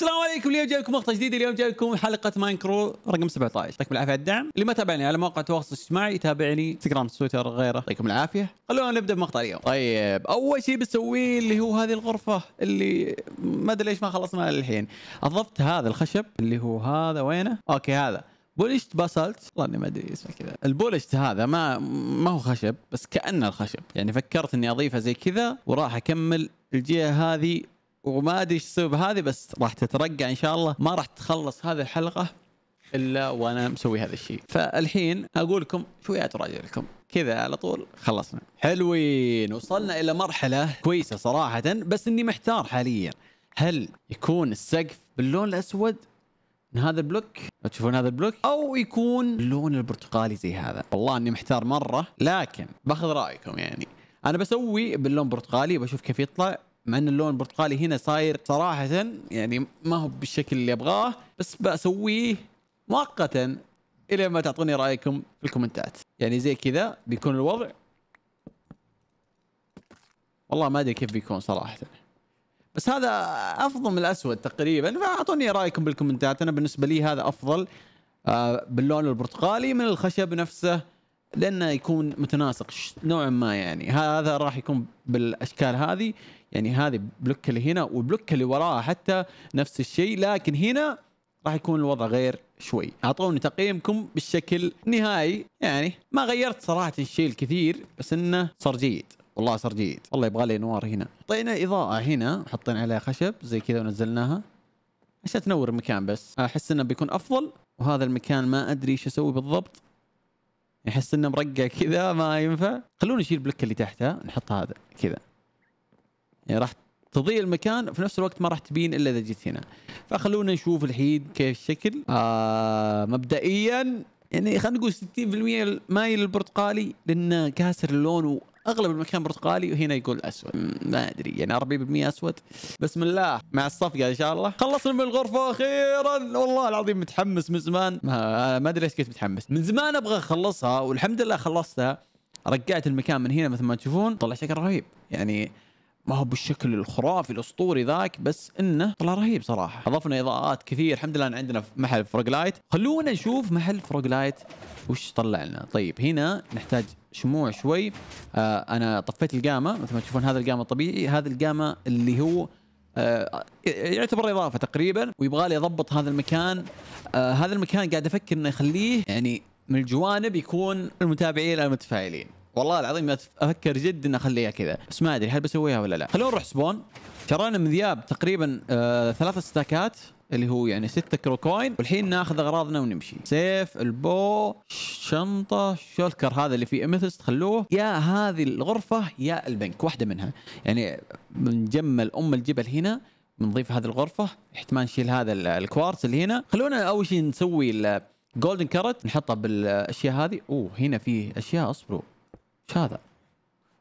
السلام عليكم اليوم جايكم مقطع جديد اليوم جايكم حلقه ماينكرو رقم 17 يعطيكم العافيه على الدعم اللي ما تابعني على مواقع التواصل الاجتماعي يتابعني انستغرام تويتر غيره يعطيكم العافيه خلونا نبدا بمقطع اليوم طيب اول شيء بسويه اللي هو هذه الغرفه اللي ما ادري ليش ما خلصنا للحين اضفت هذا الخشب اللي هو هذا وينه اوكي هذا بولشت باسالت والله ما ادري اسمه كذا البولشت هذا ما ما هو خشب بس كانه الخشب يعني فكرت اني اضيفه زي كذا وراح اكمل الجهه هذه وما ادري ايش السبب هذه بس راح تترقع ان شاء الله ما راح تخلص هذه الحلقه الا وانا مسوي هذا الشيء فالحين اقول لكم شوية اتراجع لكم كذا على طول خلصنا حلوين وصلنا الى مرحله كويسه صراحه بس اني محتار حاليا هل يكون السقف باللون الاسود من هذا البلوك تشوفون هذا البلوك او يكون اللون البرتقالي زي هذا والله اني محتار مره لكن باخذ رايكم يعني انا بسوي باللون برتقالي وبشوف كيف يطلع مع ان اللون البرتقالي هنا صاير صراحه يعني ما هو بالشكل اللي ابغاه بس بسويه مؤقتا الى ما تعطوني رايكم في الكومنتات يعني زي كذا بيكون الوضع والله ما ادري كيف بيكون صراحه بس هذا افضل من الاسود تقريبا فاعطوني رايكم بالكومنتات انا بالنسبه لي هذا افضل آه، باللون البرتقالي من الخشب نفسه لانه يكون متناسق نوعا ما يعني هذا راح يكون بالاشكال هذه يعني هذه بلوك اللي هنا وبلوك اللي وراها حتى نفس الشيء لكن هنا راح يكون الوضع غير شوي اعطوني تقييمكم بالشكل نهائي يعني ما غيرت صراحه الشيء الكثير بس انه صار جيد والله صار جيد والله يبغى لي نوار هنا حطينا اضاءه هنا حطينا عليها خشب زي كذا ونزلناها عشان تنور المكان بس احس انه بيكون افضل وهذا المكان ما ادري ايش اسوي بالضبط احس انه مرقع كذا ما ينفع خلونا نشيل البلوك اللي تحتها نحط هذا كذا يعني راح تضيع المكان في نفس الوقت ما راح تبين الا اذا جيت هنا فخلونا نشوف الحين كيف الشكل آه مبدئيا يعني خلينا نقول 60% مايل للبرتقالي لانه كاسر اللون واغلب المكان برتقالي وهنا يقول اسود ما ادري يعني 40% اسود بسم الله مع الصفقه ان شاء الله خلصنا من الغرفه اخيرا والله العظيم متحمس من زمان ما, ما ادري ايش كنت متحمس من زمان ابغى اخلصها والحمد لله خلصتها رجعت المكان من هنا مثل ما تشوفون طلع شكل رهيب يعني ما هو بالشكل الخرافي الاسطوري ذاك بس انه طلع رهيب صراحه اضفنا اضاءات كثير الحمد لله عندنا في محل فروغ لايت خلونا نشوف محل فروغ لايت وش طلع لنا طيب هنا نحتاج شموع شوي آه انا طفيت القامه مثل ما تشوفون هذا القامه الطبيعي هذا القامه اللي هو آه يعتبر اضافه تقريبا ويبغى لي اضبط هذا المكان آه هذا المكان قاعد افكر انه اخليه يعني من الجوانب يكون المتابعين المتفائلين والله العظيم افكر جد ان اخليها كذا بس ما ادري هل بسويها ولا لا خلونا نروح سبون شرينا من ذياب تقريبا آه ثلاث ستاكات اللي هو يعني ستة كرو كوين والحين ناخذ اغراضنا ونمشي سيف البو شنطة شولكر هذا اللي فيه امثست خلوه يا هذه الغرفة يا البنك واحدة منها يعني بنجمل ام الجبل هنا بنضيف هذه الغرفة احتمال نشيل هذا الكوارتز اللي هنا خلونا اول شيء نسوي الجولدن كارت نحطها بالاشياء هذه اوه هنا في اشياء اصبروا ايش هذا؟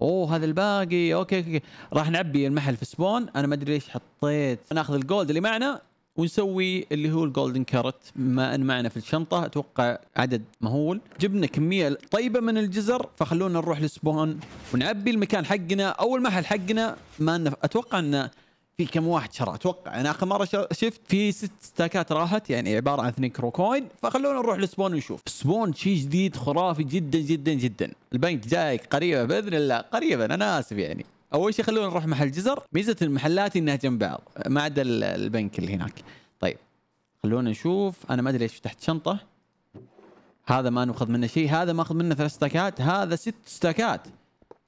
اوه هذا الباقي اوكي اوكي راح نعبي المحل في سبون انا ما ادري ليش حطيت ناخذ الجولد اللي معنا ونسوي اللي هو الجولدن كارت ما ان معنا في الشنطه اتوقع عدد مهول جبنا كميه طيبه من الجزر فخلونا نروح لسبون ونعبي المكان حقنا او المحل حقنا ما اتوقع انه في كم واحد شرى اتوقع انا اخر مره شفت في ست ستاكات راحت يعني عباره عن اثنين كروكوين فخلونا نروح لسبون ونشوف سبون شيء جديد خرافي جدا جدا جدا البنك جاي قريبا باذن الله قريبا انا اسف يعني اول شيء خلونا نروح محل جزر ميزه المحلات انها جنب بعض ما عدا البنك اللي هناك طيب خلونا نشوف انا ما ادري ليش فتحت شنطه هذا ما ناخذ منه شيء هذا ماخذ منه ثلاث ستاكات هذا ست ستاكات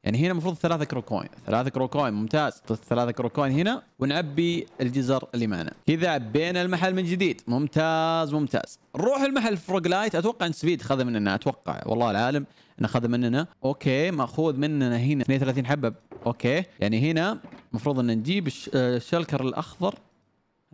يعني هنا المفروض ثلاثة كرو كوين ثلاثة كرو كوين ممتاز ثلاثة كرو كوين هنا ونعبي الجزر اللي معنا كذا عبينا المحل من جديد ممتاز ممتاز نروح المحل فروغ لايت اتوقع ان سبيد خذ مننا اتوقع والله العالم انه خذ مننا اوكي ماخوذ مننا هنا 32 حبه اوكي يعني هنا المفروض ان نجيب الشلكر الاخضر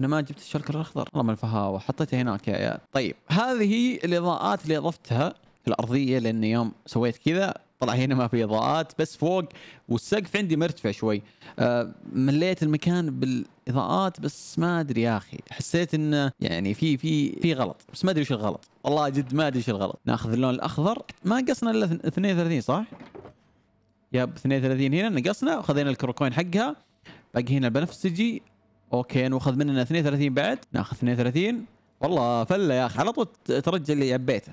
انا ما جبت الشلكر الاخضر والله من الفهاوه حطيته هناك يا عيال طيب هذه الاضاءات اللي اضفتها الارضيه لان يوم سويت كذا طلع هنا ما في اضاءات بس فوق والسقف عندي مرتفع شوي آه، مليت المكان بالاضاءات بس ما ادري يا اخي حسيت انه يعني في في في غلط بس ما ادري ايش الغلط والله جد ما ادري ايش الغلط ناخذ اللون الاخضر ما قصنا الا 32 صح؟ ياب 32 هنا نقصنا وخذينا الكروكوين حقها باقي هنا البنفسجي اوكي ناخذ مننا 32 بعد ناخذ 32 والله فله يا اخي على طول ترجع اللي عبيته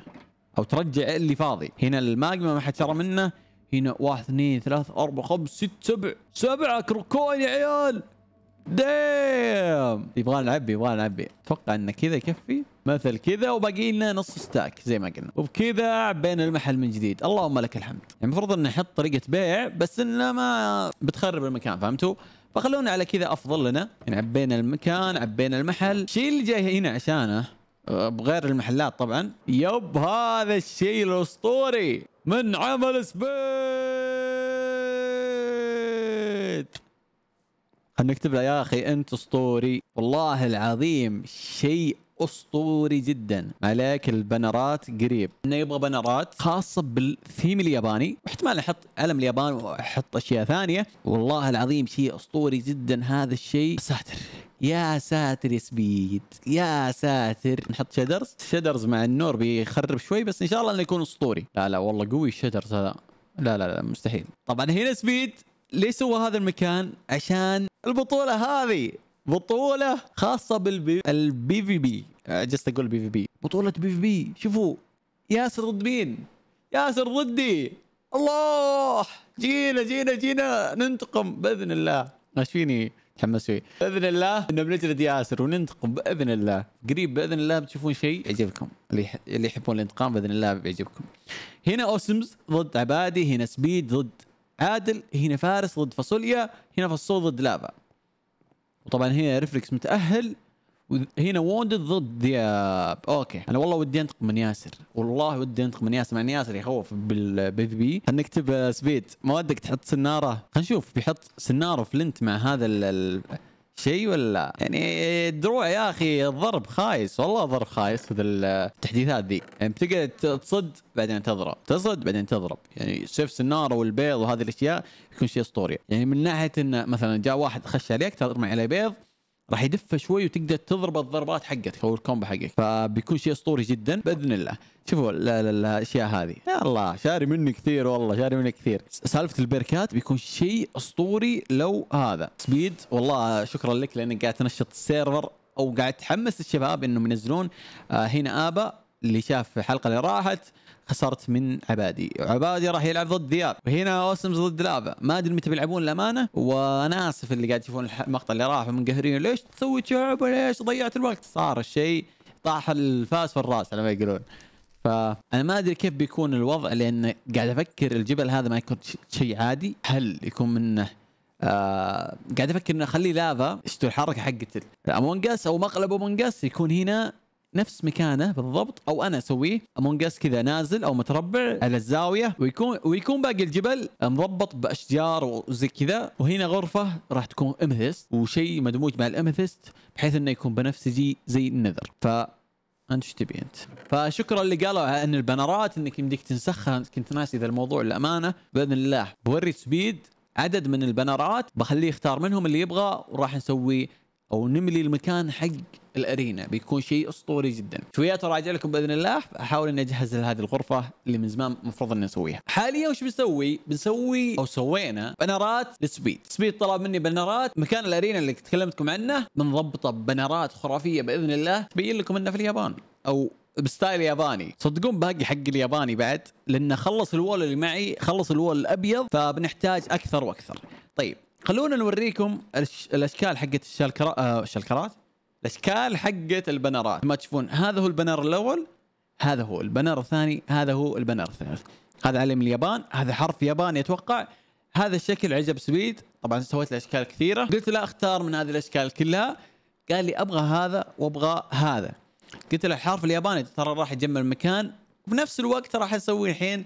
او ترجع اللي فاضي هنا الماجما ما حد شرى منه هنا واحد اثنين ثلاث اربع خمس ست سبع سبعة كروكوين يا عيال ديم يبغى نعبي يبغى نعبي اتوقع ان كذا يكفي مثل كذا وباقي لنا نص ستاك زي ما قلنا وبكذا عبينا المحل من جديد اللهم لك الحمد يعني المفروض ان نحط طريقه بيع بس انه ما بتخرب المكان فهمتوا فخلونا على كذا افضل لنا يعني عبينا المكان عبينا المحل الشيء اللي جاي هنا عشانه آه، بغير المحلات طبعا يب هذا الشيء الاسطوري من عمل سبيد خلنا نكتب له يا اخي انت اسطوري والله العظيم شيء اسطوري جدا عليك البنرات قريب انه يبغى بنرات خاصه بالثيم الياباني واحتمال احط علم اليابان واحط اشياء ثانيه والله العظيم شيء اسطوري جدا هذا الشيء ساتر يا ساتر يا سبيد يا ساتر نحط شدرز شدرز مع النور بيخرب شوي بس ان شاء الله انه يكون اسطوري لا لا والله قوي الشدرز هذا لا لا لا مستحيل طبعا هنا سبيد ليش سوى هذا المكان عشان البطوله هذه بطوله خاصه بالبي البي في بي جست آه، اقول بي في بي بطوله بي في بي شوفوا ياسر ضد مين ياسر ضدي الله جينا جينا جينا ننتقم باذن الله ايش فيني متحمس فيه باذن الله انه بنجلد ياسر وننتقم باذن الله قريب باذن الله بتشوفون شيء يعجبكم اللي اللي يحبون الانتقام باذن الله بيعجبكم هنا اوسمز ضد عبادي هنا سبيد ضد عادل هنا فارس ضد فاصوليا هنا فصول ضد لافا وطبعا هنا ريفلكس متاهل هنا ووندد ضد دياب اوكي انا والله ودي انطق من ياسر والله ودي انطق من ياسر مع ياسر يخوف بالبي في بي نكتب سبيد ما ودك تحط سناره خلينا نشوف بيحط سناره فلنت مع هذا شيء ولا يعني الدروع يا اخي الضرب خايس والله ضرب خايس في التحديثات ذي يعني بتقعد تصد بعدين تضرب تصد بعدين تضرب يعني سيف سناره والبيض وهذه الاشياء يكون شيء اسطوري يعني من ناحيه انه مثلا جاء واحد خش عليك ترمي عليه بيض راح يدفه شوي وتقدر تضرب الضربات حقتك او الكومبو حقك فبيكون شيء اسطوري جدا باذن الله شوفوا الاشياء هذه يا الله شاري مني كثير والله شاري مني كثير سالفه البركات بيكون شيء اسطوري لو هذا سبيد والله شكرا لك لانك قاعد تنشط السيرفر او قاعد تحمس الشباب انهم ينزلون آه، هنا ابا اللي شاف الحلقه اللي راحت خسرت من عبادي عبادي راح يلعب ضد دياب وهنا اوسمز ضد لافا ما ادري متى بيلعبون الامانه وانا اسف اللي قاعد يشوفون المقطع اللي راح منقهرين ليش تسوي تعب وليش ضيعت الوقت صار الشيء طاح الفاس في الراس على ما يقولون فانا ما ادري كيف بيكون الوضع لان قاعد افكر الجبل هذا ما يكون شيء عادي هل يكون منه آه قاعد افكر انه اخلي لافا شتو الحركه حقت امونجاس او مقلب امونجاس يكون هنا نفس مكانه بالضبط او انا اسويه امونج اس كذا نازل او متربع على الزاويه ويكون ويكون باقي الجبل مضبط باشجار وزي كذا وهنا غرفه راح تكون امثست وشيء مدموج مع الامثست بحيث انه يكون بنفسجي زي النذر ف انت ايش تبي انت؟ فشكرا اللي قالوا على ان البنرات انك يمديك تنسخها كنت ناسي ذا الموضوع للامانه باذن الله بوري سبيد عدد من البنرات بخليه يختار منهم اللي يبغى وراح نسوي او نملي المكان حق الارينا بيكون شيء اسطوري جدا شويات تراجع لكم باذن الله احاول اني اجهز لهذه الغرفه اللي من زمان المفروض اني اسويها حاليا وش بنسوي بنسوي او سوينا بنرات للسبيد سبيد طلب مني بنرات مكان الارينا اللي تكلمتكم عنه بنضبطه ببنرات خرافيه باذن الله تبين لكم انه في اليابان او بستايل ياباني صدقون باقي حق الياباني بعد لانه خلص الوول اللي معي خلص الوول الابيض فبنحتاج اكثر واكثر طيب خلونا نوريكم الاشكال حقت آه، الشالكرات الاشكال حقت البنرات ما تشوفون هذا هو البنر الاول هذا هو البنر الثاني هذا هو البنر الثالث هذا علم اليابان هذا حرف ياباني اتوقع هذا الشكل عجب سويد طبعا سويت له اشكال كثيره قلت له اختار من هذه الاشكال كلها قال لي ابغى هذا وابغى هذا قلت له الحرف الياباني ترى راح يجمل مكان وفي نفس الوقت راح اسوي الحين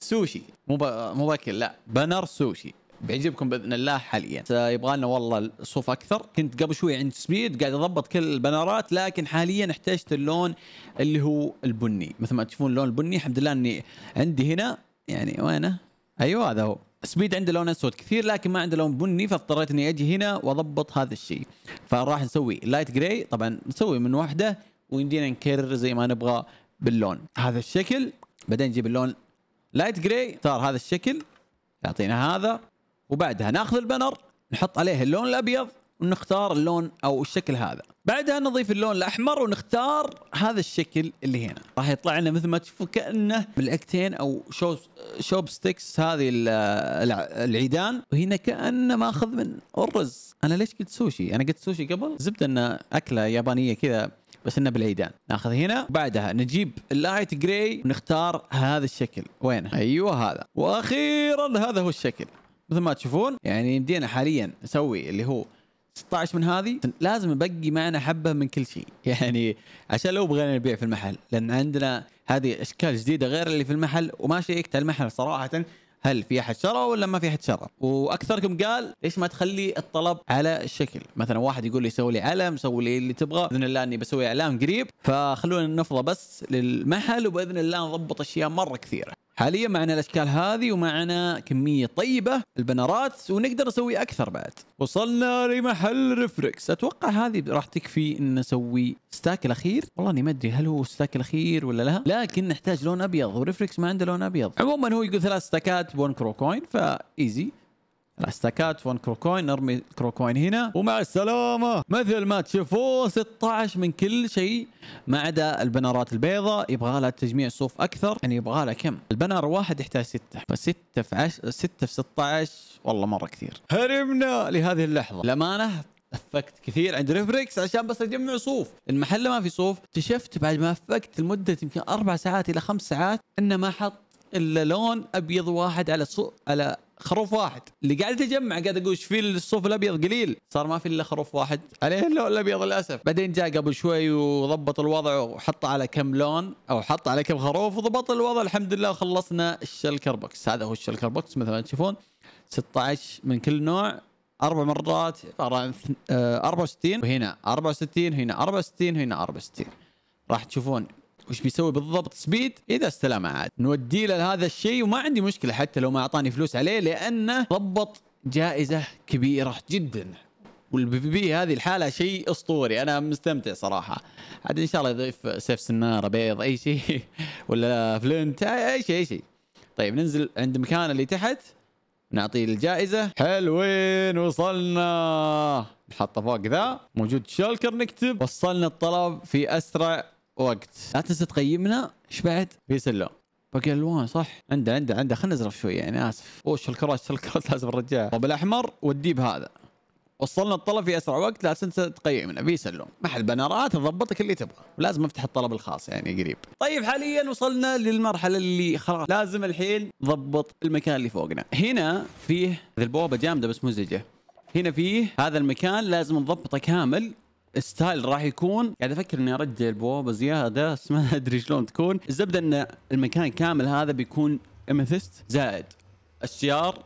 سوشي مو مو باكل لا بنر سوشي بيعجبكم باذن الله حاليا يبغى لنا والله صوف اكثر كنت قبل شوي عند سبيد قاعد اضبط كل البنرات لكن حاليا احتجت اللون اللي هو البني مثل ما تشوفون اللون البني الحمد لله اني عندي هنا يعني وينه ايوه هذا هو سبيد عنده لون اسود كثير لكن ما عنده لون بني فاضطريت اني اجي هنا واضبط هذا الشيء فراح نسوي لايت جراي طبعا نسوي من واحده ويمدينا نكرر زي ما نبغى باللون هذا الشكل بعدين نجيب اللون لايت جراي صار هذا الشكل يعطينا هذا وبعدها ناخذ البنر نحط عليه اللون الابيض ونختار اللون او الشكل هذا بعدها نضيف اللون الاحمر ونختار هذا الشكل اللي هنا راح يطلع لنا مثل ما تشوفوا كانه ملعقتين او شوب شوب ستيكس هذه العيدان وهنا كانه ماخذ من الرز انا ليش قلت سوشي انا قلت سوشي قبل زبده انه اكله يابانيه كذا بس انه بالعيدان ناخذ هنا بعدها نجيب اللايت جراي ونختار هذا الشكل وين ايوه هذا واخيرا هذا هو الشكل مثل ما تشوفون يعني يمدينا حاليا نسوي اللي هو 16 من هذه لازم نبقي معنا حبه من كل شيء يعني عشان لو بغينا نبيع في المحل لان عندنا هذه اشكال جديده غير اللي في المحل وما شيكت المحل صراحه هل في احد شرى ولا ما في احد شرى واكثركم قال ليش ما تخلي الطلب على الشكل مثلا واحد يقول لي سوي لي علم سوي لي اللي تبغى باذن الله اني بسوي اعلان قريب فخلونا نفضى بس للمحل وباذن الله نضبط اشياء مره كثيره حاليا معنا الاشكال هذه ومعنا كميه طيبه البنرات ونقدر نسوي اكثر بعد وصلنا لمحل ريفركس اتوقع هذه راح تكفي ان نسوي ستاك الاخير والله اني ما ادري هل هو ستاك الاخير ولا لا لكن نحتاج لون ابيض وريفركس ما عنده لون ابيض عموما هو يقول ثلاث ستاكات بون كرو كوين فايزي استكات فون كروكوين نرمي كروكوين هنا ومع السلامه مثل ما تشوفوا 16 من كل شيء ما عدا البنرات البيضاء يبغى لها تجميع صوف اكثر يعني يبغى لها كم البنر واحد يحتاج ستة فستة في عش... 6 في 16 والله مره كثير هرمنا لهذه اللحظه الامانه افكت كثير عند ريفريكس عشان بس اجمع صوف المحل ما في صوف اكتشفت بعد ما افكت لمده يمكن اربع ساعات الى خمس ساعات انه ما حط الا لون ابيض واحد على صو... على خروف واحد اللي قاعد تجمع قاعد اقول ايش في الصوف الابيض قليل صار ما في الا خروف واحد عليه اللون الابيض للاسف بعدين جاء قبل شوي وضبط الوضع وحط على كم لون او حط على كم خروف وضبط الوضع الحمد لله وخلصنا الشلكر بوكس هذا هو الشلكر بوكس مثل ما تشوفون 16 من كل نوع اربع مرات 64 وهنا 64 هنا 64 هنا 64 راح تشوفون وش بيسوي بالضبط سبيد اذا استلم عاد نودي له هذا الشيء وما عندي مشكله حتى لو ما اعطاني فلوس عليه لانه ضبط جائزه كبيره جدا والبي بي بي هذه الحاله شيء اسطوري انا مستمتع صراحه عاد ان شاء الله يضيف سيف سناره بيض اي شيء ولا فلنت اي شيء اي شيء طيب ننزل عند مكان اللي تحت نعطيه الجائزة حلوين وصلنا نحطه فوق ذا موجود شلكر نكتب وصلنا الطلب في أسرع وقت لا تنسى تقيمنا ايش بعد بيس الله باقي الوان صح عنده عنده عنده خلينا نزرف شويه يعني اسف وش الكراش الكراش لازم نرجعها طب الاحمر والديب هذا وصلنا الطلب في اسرع وقت لا تنسى تقيمنا بيس اللون مع بنرات نضبطك اللي تبغى ولازم افتح الطلب الخاص يعني قريب طيب حاليا وصلنا للمرحله اللي خلاص لازم الحين نضبط المكان اللي فوقنا هنا فيه البوابه جامده بس مزعجه هنا فيه هذا المكان لازم نضبطه كامل ستايل راح يكون قاعد افكر اني ارجع البوابه زياده بس ما ادري شلون تكون الزبده ان المكان كامل هذا بيكون امثست زائد السيار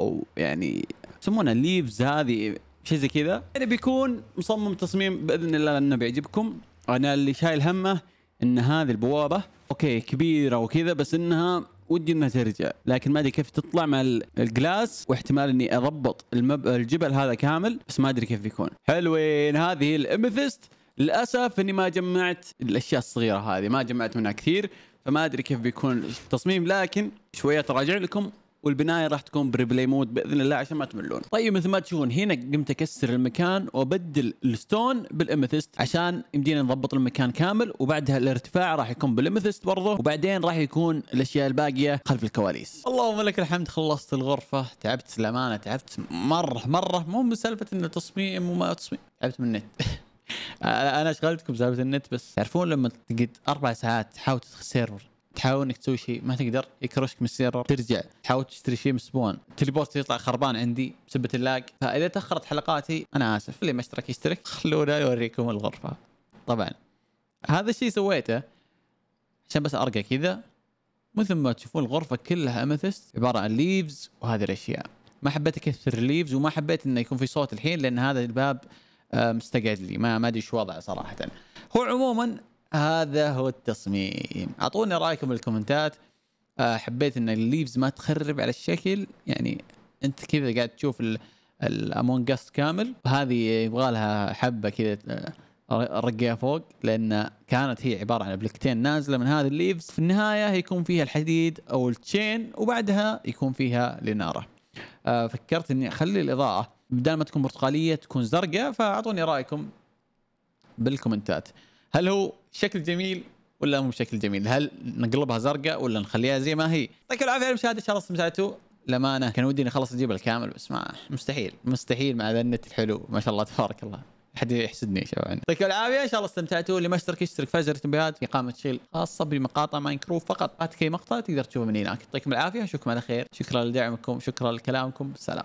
او يعني يسمونها ليفز هذه شيء زي كذا يعني بيكون مصمم تصميم باذن الله انه بيعجبكم انا اللي شايل همه ان هذه البوابه اوكي كبيره وكذا بس انها ودي انها ترجع لكن ما ادري كيف تطلع مع الجلاس واحتمال اني اضبط المب... الجبل هذا كامل بس ما ادري كيف بيكون حلوين هذه الامثست للاسف اني ما جمعت الاشياء الصغيره هذه ما جمعت منها كثير فما ادري كيف بيكون التصميم لكن شويه راجع لكم والبنايه راح تكون بريبلي مود باذن الله عشان ما تملون طيب مثل ما تشوفون هنا قمت اكسر المكان وابدل الستون بالاميثست عشان يمدينا نضبط المكان كامل وبعدها الارتفاع راح يكون بالاميثست برضه وبعدين راح يكون الاشياء الباقيه خلف الكواليس اللهم لك الحمد خلصت الغرفه تعبت الامانه تعبت مره مره مو من سالفه انه تصميم وما تصميم تعبت من النت انا اشغلتكم سالفه النت بس تعرفون لما تقعد اربع ساعات تحاول تدخل سيرفر تحاول انك تسوي شيء ما تقدر يكرشك من السيرفر ترجع تحاول تشتري شيء من سبون تليبورت يطلع خربان عندي بسبب اللاج فاذا تاخرت حلقاتي انا اسف اللي ما اشترك يشترك خلونا نوريكم الغرفه طبعا هذا الشيء سويته عشان بس ارقى كذا مثل ما تشوفون الغرفه كلها امثست عباره عن ليفز وهذه الاشياء ما حبيت اكثر ليفز وما حبيت انه يكون في صوت الحين لان هذا الباب آه، مستقعد لي ما ادري شو وضعه صراحه هو عموما هذا هو التصميم اعطونا رايكم بالكومنتات آه، حبيت ان الليفز ما تخرب على الشكل يعني انت كذا قاعد تشوف الامونج اس كامل هذه يبغى لها حبه كذا آه، رقيها فوق لان كانت هي عباره عن بلكتين نازله من هذه الليفز في النهايه يكون فيها الحديد او التشين وبعدها يكون فيها الاناره آه، فكرت اني اخلي الاضاءه بدل ما تكون برتقاليه تكون زرقاء فاعطوني رايكم بالكومنتات هل هو شكل جميل ولا مو بشكل جميل هل نقلبها زرقاء ولا نخليها زي ما هي يعطيكم العافيه على المشاهده ان شاء الله استمتعتوا للامانه كان ودي اني اخلص الجيب الكامل بس ما مستحيل مستحيل مع ذا النت الحلو ما شاء الله تبارك الله حد يحسدني شباب يعطيكم العافيه ان شاء الله استمتعتوا اللي ما اشترك يشترك فجر التنبيهات في قائمه تشغيل خاصه بمقاطع ماينكروف فقط هات اي مقطع تقدر تشوفه من هناك يعطيكم العافيه اشوفكم على خير شكرا لدعمكم شكرا لكلامكم سلام